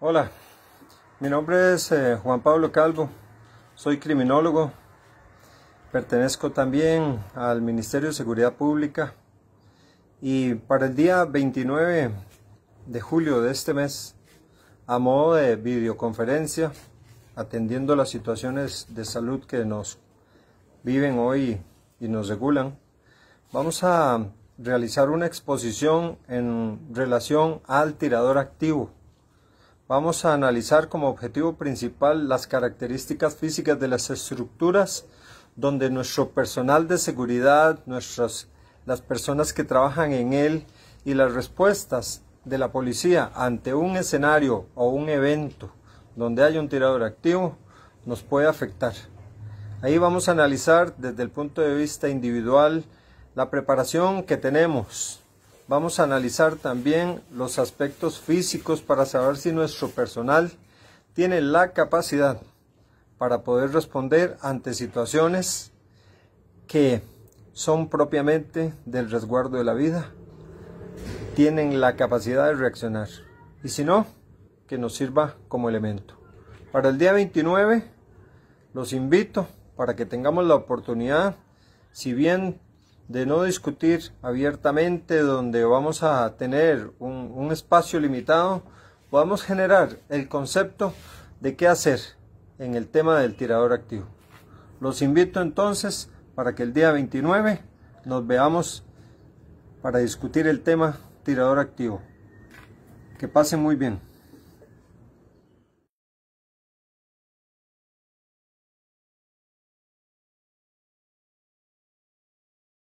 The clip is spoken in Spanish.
Hola, mi nombre es eh, Juan Pablo Calvo, soy criminólogo, pertenezco también al Ministerio de Seguridad Pública y para el día 29 de julio de este mes, a modo de videoconferencia, atendiendo las situaciones de salud que nos viven hoy y nos regulan, vamos a realizar una exposición en relación al tirador activo Vamos a analizar como objetivo principal las características físicas de las estructuras donde nuestro personal de seguridad, nuestras, las personas que trabajan en él y las respuestas de la policía ante un escenario o un evento donde hay un tirador activo nos puede afectar. Ahí vamos a analizar desde el punto de vista individual la preparación que tenemos Vamos a analizar también los aspectos físicos para saber si nuestro personal tiene la capacidad para poder responder ante situaciones que son propiamente del resguardo de la vida, tienen la capacidad de reaccionar. Y si no, que nos sirva como elemento. Para el día 29, los invito para que tengamos la oportunidad, si bien de no discutir abiertamente, donde vamos a tener un, espacio limitado, podamos generar el concepto de qué hacer en el tema del tirador activo. Los invito entonces para que el día 29 nos veamos para discutir el tema tirador activo. Que pasen muy bien.